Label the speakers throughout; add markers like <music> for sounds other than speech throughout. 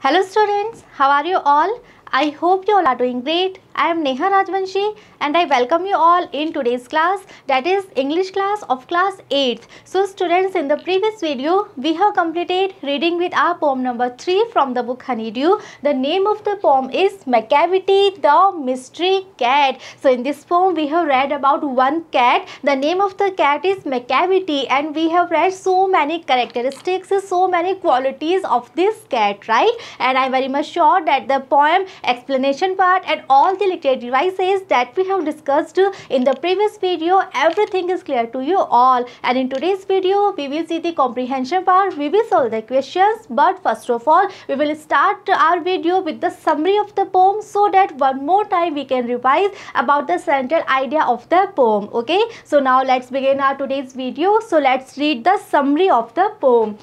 Speaker 1: Hello students, how are you all? I hope you all are doing great. I am Neha Rajvanshi and I welcome you all in today's class that is English class of class 8th. So students in the previous video we have completed reading with our poem number 3 from the book Honeydew. The name of the poem is Macavity the Mystery Cat. So in this poem we have read about one cat. The name of the cat is Macavity and we have read so many characteristics, so many qualities of this cat right and I am very much sure that the poem explanation part and all the elected devices that we have discussed in the previous video everything is clear to you all and in today's video we will see the comprehension part we will solve the questions but first of all we will start our video with the summary of the poem so that one more time we can revise about the central idea of the poem okay so now let's begin our today's video so let's read the summary of the poem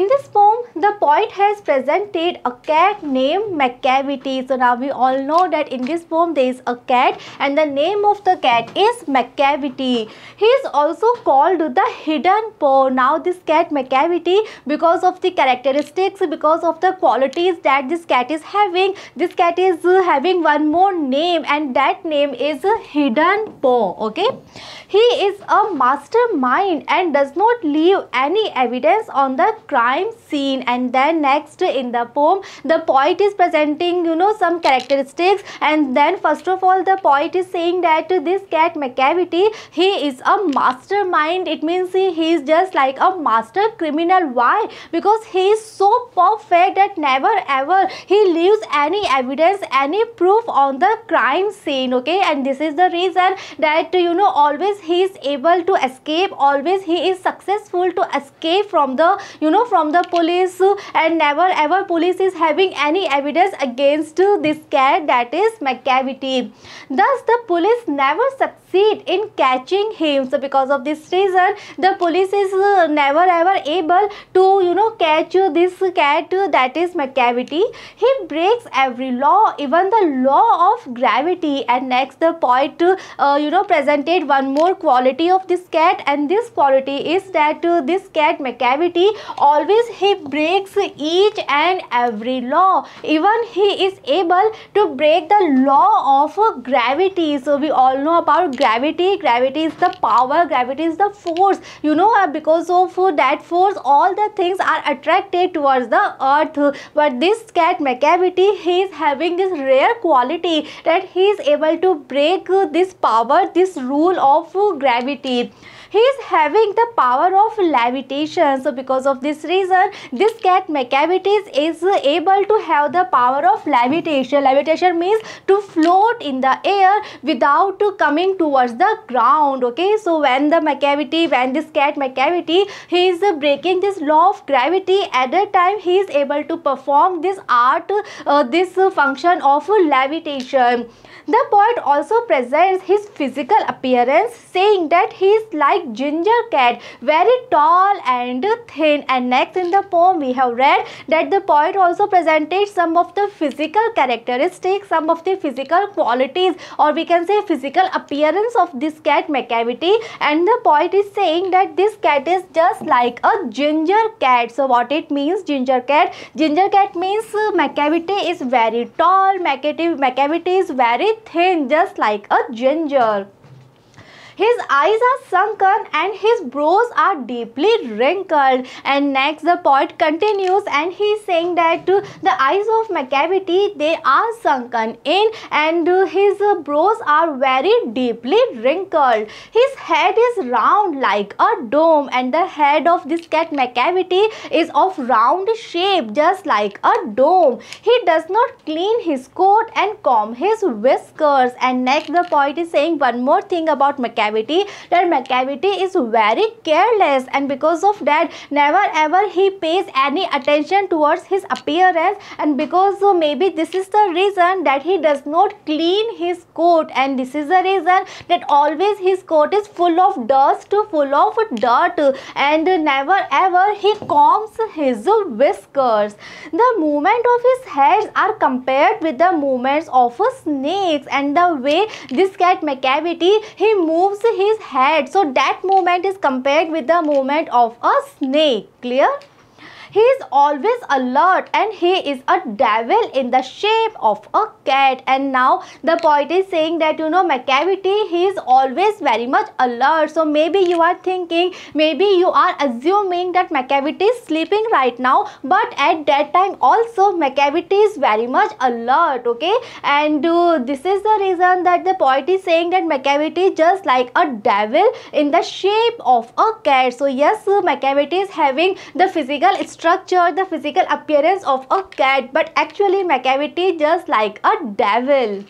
Speaker 1: in this poem the poet has presented a cat named McCavity so now we all know that in this poem home there is a cat and the name of the cat is McCavity. He is also called the hidden paw. Now this cat McCavity because of the characteristics, because of the qualities that this cat is having, this cat is uh, having one more name and that name is uh, hidden paw. Okay. He is a mastermind and does not leave any evidence on the crime scene and then next in the poem the poet is presenting you know some characteristics and then then first of all the poet is saying that this cat McCavity he is a mastermind it means he, he is just like a master criminal why because he is so perfect that never ever he leaves any evidence any proof on the crime scene okay and this is the reason that you know always he is able to escape always he is successful to escape from the you know from the police and never ever police is having any evidence against this cat that is McCavity cavity. Thus, the police never succeed in catching him. So, because of this reason, the police is uh, never ever able to, you know, catch this cat that is McCavity. He breaks every law, even the law of gravity. And next, the poet, uh, you know, presented one more quality of this cat. And this quality is that uh, this cat McCavity always he breaks each and every law. Even he is able to break the law law of gravity. So we all know about gravity. Gravity is the power. Gravity is the force. You know uh, because of that force all the things are attracted towards the earth. But this cat McCavity he is having this rare quality that he is able to break this power, this rule of gravity he is having the power of levitation so because of this reason this cat maccabites is able to have the power of levitation levitation means to float in the air without coming towards the ground okay so when the macavity when this cat macavity he is breaking this law of gravity at a time he is able to perform this art uh, this function of levitation the poet also presents his physical appearance saying that he is like ginger cat, very tall and thin. And next in the poem we have read that the poet also presented some of the physical characteristics, some of the physical qualities or we can say physical appearance of this cat McCavity. And the poet is saying that this cat is just like a ginger cat. So what it means ginger cat? Ginger cat means uh, McCavity is very tall, McCavity, McCavity is very thin just like a ginger. His eyes are sunken and his brows are deeply wrinkled. And next the poet continues and he is saying that the eyes of Macavity, they are sunken in and his brows are very deeply wrinkled. His head is round like a dome and the head of this cat Macavity, is of round shape just like a dome. He does not clean his coat and comb his whiskers and next the poet is saying one more thing about Maccabity cavity that cavity is very careless and because of that never ever he pays any attention towards his appearance and because so uh, maybe this is the reason that he does not clean his coat and this is the reason that always his coat is full of dust full of dirt and never ever he combs his whiskers the movement of his hairs are compared with the movements of snakes and the way this cat McCavity he moves moves his head. So that movement is compared with the movement of a snake. Clear? He is always alert and he is a devil in the shape of a cat. And now the poet is saying that, you know, Macavity, he is always very much alert. So maybe you are thinking, maybe you are assuming that Macavity is sleeping right now. But at that time also, Macavity is very much alert, okay? And uh, this is the reason that the poet is saying that Macavity, is just like a devil in the shape of a cat. So yes, uh, Macavity is having the physical strength structure, the physical appearance of a cat but actually Macavity just like a devil.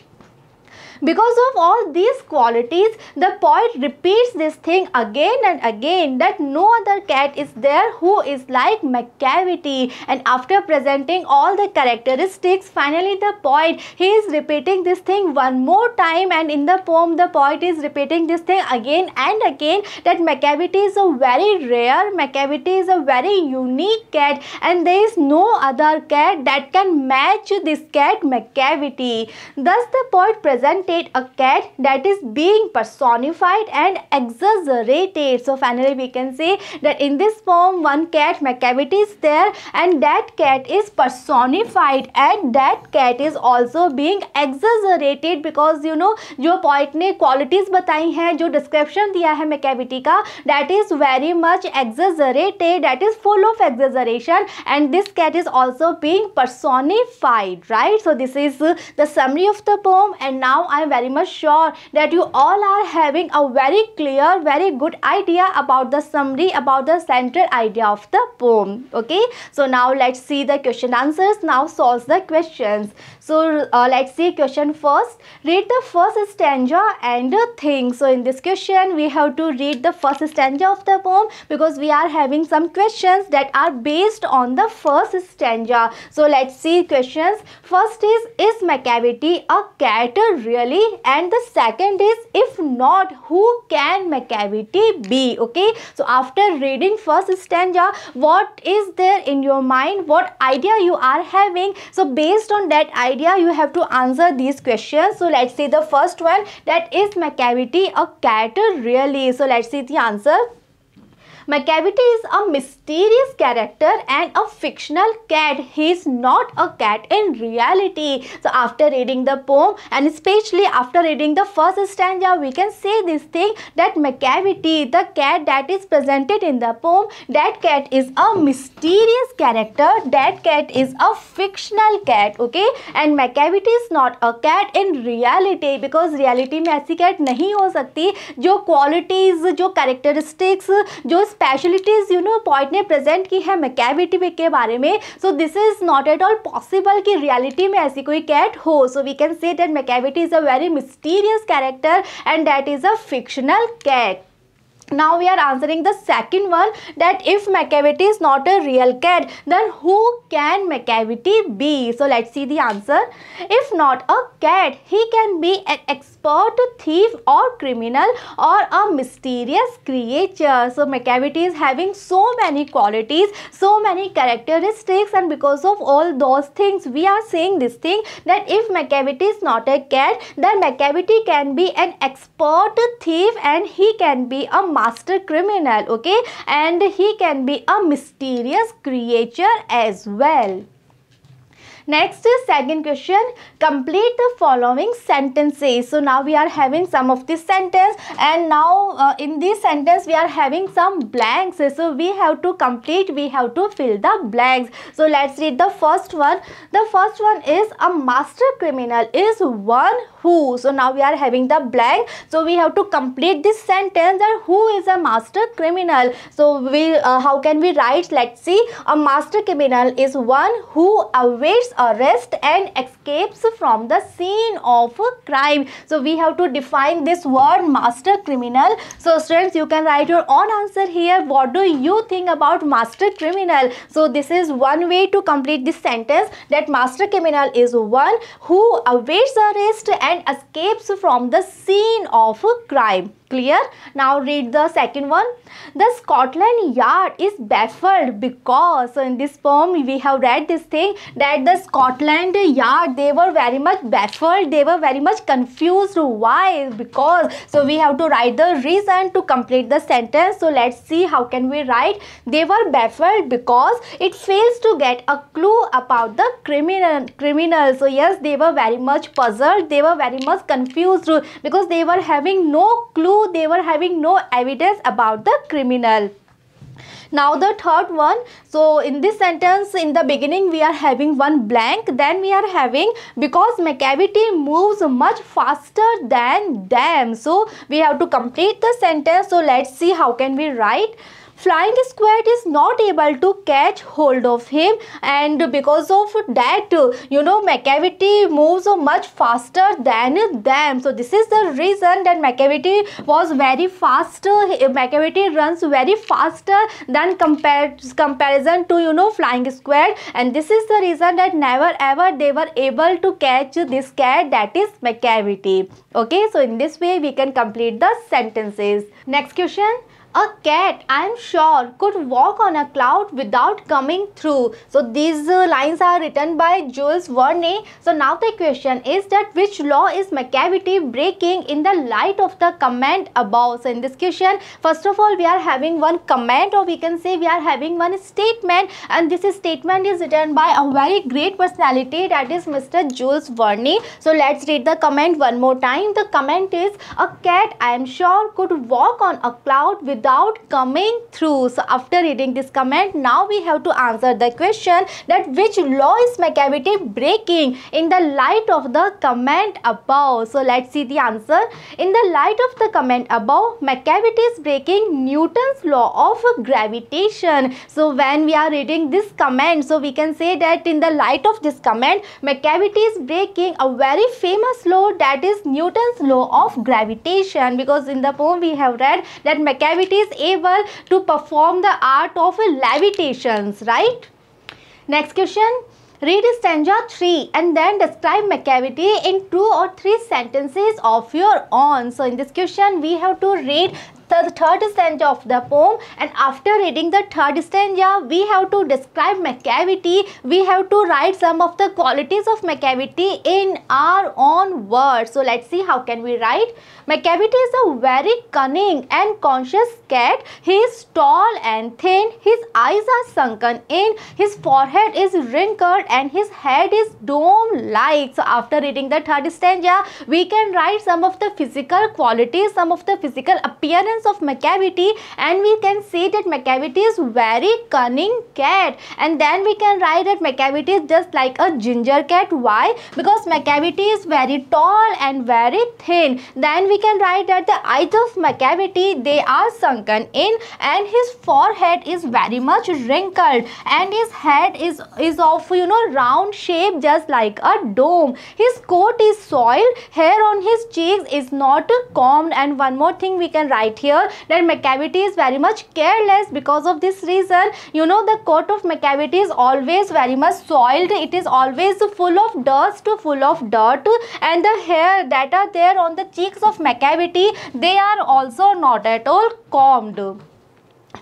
Speaker 1: Because of all these qualities, the poet repeats this thing again and again that no other cat is there who is like McCavity. And after presenting all the characteristics, finally the poet, he is repeating this thing one more time and in the poem the poet is repeating this thing again and again that McCavity is a very rare, McCavity is a very unique cat and there is no other cat that can match this cat McCavity. Thus the poet presents a cat that is being personified and exaggerated. So finally we can say that in this poem one cat McCavity is there and that cat is personified and that cat is also being exaggerated because you know जो poet ne qualities बताई हैं jo description diya hai McCavity ka, that is very much exaggerated that is full of exaggeration and this cat is also being personified right so this is the summary of the poem and now I am very much sure that you all are having a very clear, very good idea about the summary, about the central idea of the poem. Okay. So now let's see the question answers. Now solve the questions. So uh, let's see question first. Read the first stanza and the thing. So in this question, we have to read the first stanza of the poem because we are having some questions that are based on the first stanza. So let's see questions. First is, is Macavity a cat real and the second is if not who can McCavity be okay so after reading first stanza what is there in your mind what idea you are having so based on that idea you have to answer these questions so let's see the first one that is McCavity a cat really so let's see the answer McCavity is a mysterious character and a fictional cat. He is not a cat in reality. So after reading the poem and especially after reading the first stanza, we can say this thing that McCavity, the cat that is presented in the poem, that cat is a mysterious character. That cat is a fictional cat, okay? And McCavity is not a cat in reality because reality में ऐसी cat नहीं हो सकती जो qualities, जो characteristics, जो specialities you know point ने present की है मैकेबिटी के बारे में so this is not at all possible कि रियलिटी में ऐसी कोई कैट हो so we can say that Macavity is a very mysterious character and that is a fictional cat now we are answering the second one that if macavity is not a real cat then who can macavity be so let's see the answer if not a cat he can be an expert thief or criminal or a mysterious creature so macavity is having so many qualities so many characteristics and because of all those things we are saying this thing that if macavity is not a cat then macavity can be an expert thief and he can be a master criminal okay and he can be a mysterious creature as well Next, is second question, complete the following sentences. So now we are having some of this sentence and now uh, in this sentence we are having some blanks. So we have to complete, we have to fill the blanks. So let's read the first one. The first one is a master criminal is one who. So now we are having the blank. So we have to complete this sentence that who is a master criminal. So we uh, how can we write? Let's see. A master criminal is one who awaits arrest and escapes from the scene of crime. So we have to define this word master criminal. So students, you can write your own answer here. What do you think about master criminal? So this is one way to complete this sentence that master criminal is one who awaits arrest and escapes from the scene of crime clear now read the second one the scotland yard is baffled because in this poem we have read this thing that the scotland yard they were very much baffled they were very much confused why because so we have to write the reason to complete the sentence so let's see how can we write they were baffled because it fails to get a clue about the criminal criminal so yes they were very much puzzled they were very much confused because they were having no clue though they were having no evidence about the criminal now the third one so in this sentence in the beginning we are having one blank then we are having because macavity moves much faster than them so we have to complete the sentence so let's see how can we write flying squid is not able to catch hold of him and because of that you know macavity moves much faster than them so this is the reason that macavity was very fast macavity runs very faster than compared comparison to you know flying squid and this is the reason that never ever they were able to catch this cat that is macavity okay so in this way we can complete the sentences next question a cat, I'm sure, could walk on a cloud without coming through. So these uh, lines are written by Jules Verne. So now the question is that which law is McCavity breaking in the light of the comment above? So in this question, first of all, we are having one comment or we can say we are having one statement and this statement is written by a very great personality that is Mr. Jules Verne. So let's read the comment one more time. The comment is a cat, I'm sure, could walk on a cloud without without coming through. So after reading this comment, now we have to answer the question that which law is McCavity breaking in the light of the comment above. So let's see the answer. In the light of the comment above, McCavity is breaking Newton's law of gravitation. So when we are reading this comment, so we can say that in the light of this comment, McCavity is breaking a very famous law that is Newton's law of gravitation because in the poem we have read that McCavity is able to perform the art of levitations, right? Next question. Read stanza 3 and then describe McCavity in 2 or 3 sentences of your own. So, in this question, we have to read the third stanza of the poem and after reading the third stanza we have to describe Macavity. we have to write some of the qualities of Macavity in our own words so let's see how can we write Macavity is a very cunning and conscious cat he is tall and thin his eyes are sunken in his forehead is wrinkled and his head is dome like so after reading the third stanza we can write some of the physical qualities some of the physical appearance presence of macavity and we can see that macavity is very cunning cat and then we can write that macavity is just like a ginger cat why because macavity is very tall and very thin then we can write that the eyes of macavity they are sunken in and his forehead is very much wrinkled and his head is is of you know round shape just like a dome his coat is soiled hair on his cheeks is not combed and one more thing we can write here that McCavity is very much careless because of this reason you know the coat of McCavity is always very much soiled it is always full of dust full of dirt and the hair that are there on the cheeks of McCavity they are also not at all combed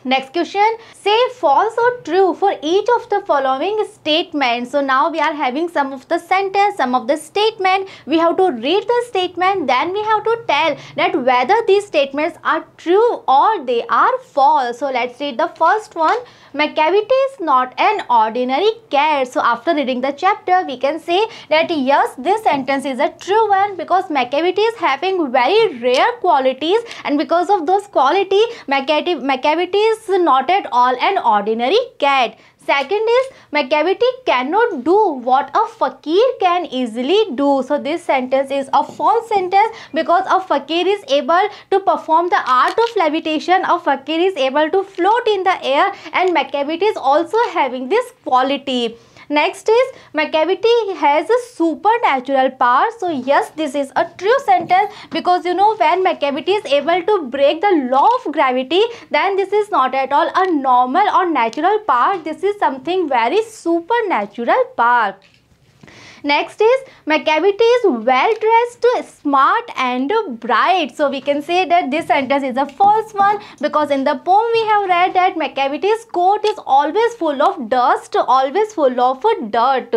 Speaker 1: next question say false or true for each of the following statements so now we are having some of the sentence some of the statement we have to read the statement then we have to tell that whether these statements are true or they are false so let's read the first one my cavity is not an ordinary cat so after reading the chapter we can say that yes this sentence is a true one because my cavity is having very rare qualities and because of those quality my cavity is not at all an ordinary cat. Second is McCavity cannot do what a fakir can easily do. So this sentence is a false sentence because a fakir is able to perform the art of levitation. A fakir is able to float in the air and McCavity is also having this quality. Next is my cavity has a supernatural power. So yes, this is a true sentence because you know when my cavity is able to break the law of gravity, then this is not at all a normal or natural power. This is something very supernatural power. Next is cavity is well dressed, smart and bright. So we can say that this sentence is a false one because in the poem we have read that cavity's coat is always full of dust, always full of dirt.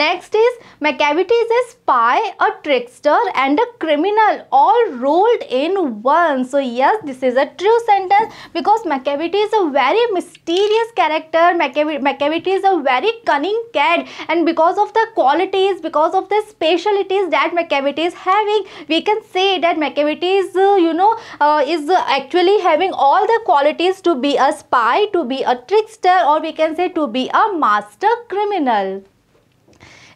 Speaker 1: Next is Macavity is a spy, a trickster and a criminal all rolled in one. So yes, this is a true sentence because Macavity is a very mysterious character. Macavity is a very cunning cat and because of the qualities, because of the specialities that Macavity is having, we can say that Macavity is, uh, you know, uh, is actually having all the qualities to be a spy, to be a trickster or we can say to be a master criminal.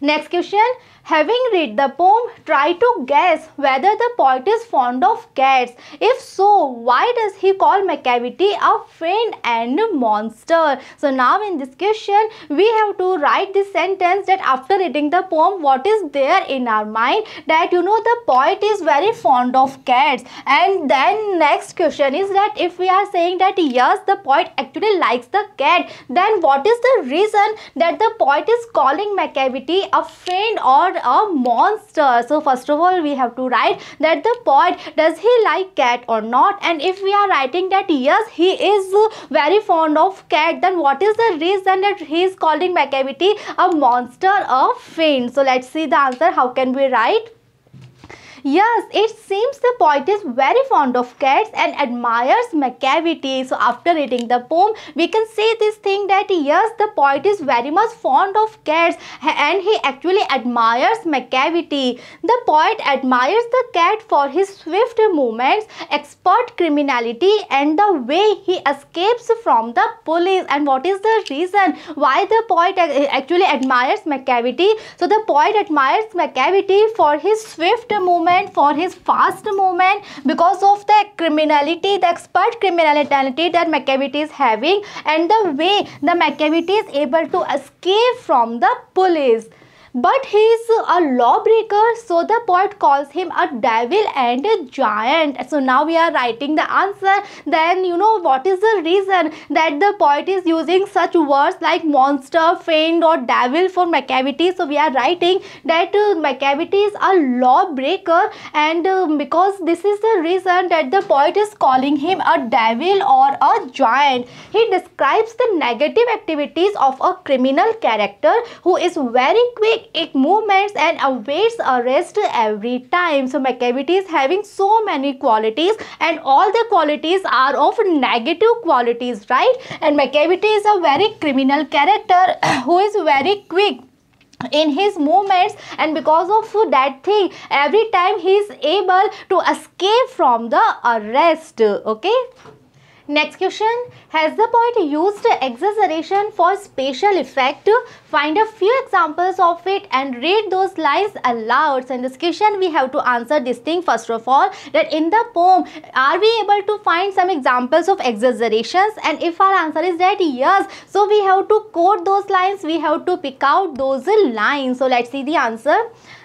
Speaker 1: Next question. Having read the poem, try to guess whether the poet is fond of cats. If so, why does he call Macavity a friend and monster? So now in this question, we have to write this sentence that after reading the poem, what is there in our mind that you know the poet is very fond of cats. And then next question is that if we are saying that yes, the poet actually likes the cat, then what is the reason that the poet is calling Macavity? a friend or a monster? So first of all, we have to write that the poet, does he like cat or not? And if we are writing that yes, he is very fond of cat, then what is the reason that he is calling Macavity a monster, a friend? So let's see the answer. How can we write? Yes, it seems the poet is very fond of cats and admires McCavity. So after reading the poem, we can see this thing that yes, the poet is very much fond of cats and he actually admires McCavity. The poet admires the cat for his swift movements, expert criminality and the way he escapes from the police. And what is the reason why the poet actually admires McCavity? So the poet admires McCavity for his swift movements movement for his fast movement because of the criminality the expert criminality that McCavity is having and the way the McCavity is able to escape from the police but he is a lawbreaker, so the poet calls him a devil and a giant. So now we are writing the answer. Then you know what is the reason that the poet is using such words like monster, fiend or devil for Macavity. So we are writing that uh, Machiavelli is a lawbreaker and uh, because this is the reason that the poet is calling him a devil or a giant. He describes the negative activities of a criminal character who is very quick make it movements and awaits arrest every time. So McCavity is having so many qualities and all the qualities are of negative qualities, right? And McCavity is a very criminal character <clears throat> who is very quick in his movements and because of that thing every time he is able to escape from the arrest okay Next question, has the poet used exaggeration for spatial effect? Find a few examples of it and read those lines aloud. So in this question, we have to answer this thing first of all that in the poem, are we able to find some examples of exaggerations? And if our answer is that yes, so we have to quote those lines, we have to pick out those lines. So let's see the answer.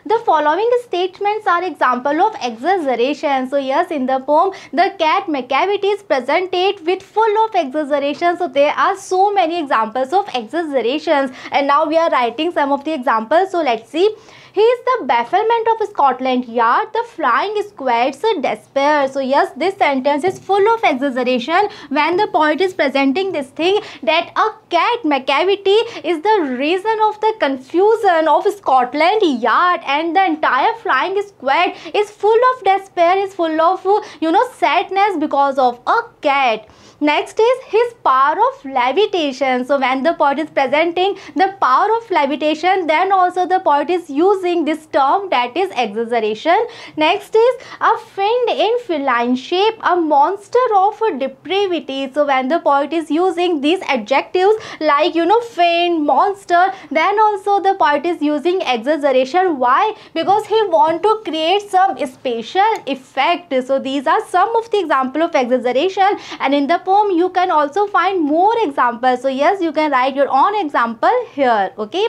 Speaker 1: The following statements are example of exaggeration. So yes, in the poem, the cat macavity is presented with full of exaggeration. So there are so many examples of exaggerations. And now we are writing some of the examples. So let's see. He is the bafflement of Scotland Yard, the flying squad's despair. So yes, this sentence is full of exaggeration when the poet is presenting this thing that a cat macavity is the reason of the confusion of Scotland Yard and the entire flying squad is full of despair, is full of, you know, sadness because of a cat. Next is his power of levitation. So when the poet is presenting the power of levitation, then also the poet is using this term that is exaggeration. Next is a fiend in feline shape, a monster of depravity. So when the poet is using these adjectives like you know fiend, monster, then also the poet is using exaggeration. Why? Because he want to create some special effect. So these are some of the example of exaggeration and in the poem home you can also find more examples so yes you can write your own example here okay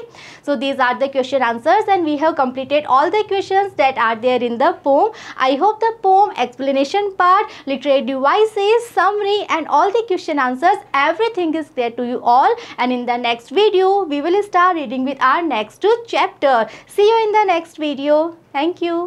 Speaker 1: so these are the question answers and we have completed all the questions that are there in the poem i hope the poem explanation part literary devices summary and all the question answers everything is clear to you all and in the next video we will start reading with our next chapter see you in the next video thank you